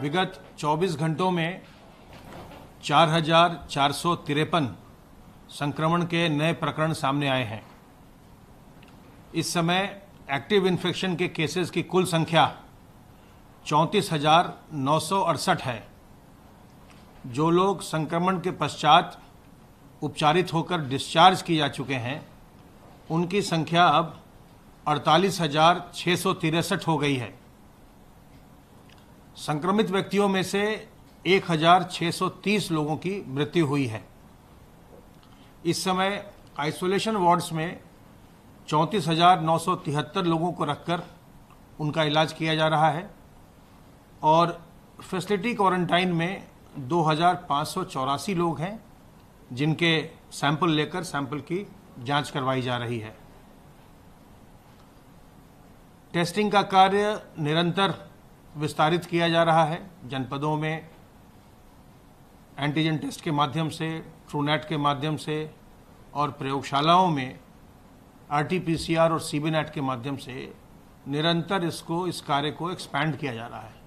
विगत 24 घंटों में चार संक्रमण के नए प्रकरण सामने आए हैं इस समय एक्टिव इन्फेक्शन के केसेस की कुल संख्या चौंतीस है जो लोग संक्रमण के पश्चात उपचारित होकर डिस्चार्ज किए जा चुके हैं उनकी संख्या अब अड़तालीस हो गई है संक्रमित व्यक्तियों में से 1630 लोगों की मृत्यु हुई है इस समय आइसोलेशन वार्ड्स में चौंतीस लोगों को रखकर उनका इलाज किया जा रहा है और फैसिलिटी क्वारंटाइन में दो लोग हैं जिनके सैंपल लेकर सैंपल की जांच करवाई जा रही है टेस्टिंग का कार्य निरंतर विस्तारित किया जा रहा है जनपदों में एंटीजन टेस्ट के माध्यम से ट्रूनेट के माध्यम से और प्रयोगशालाओं में आरटीपीसीआर और सीबीनेट e के माध्यम से निरंतर इसको इस कार्य को एक्सपैंड किया जा रहा है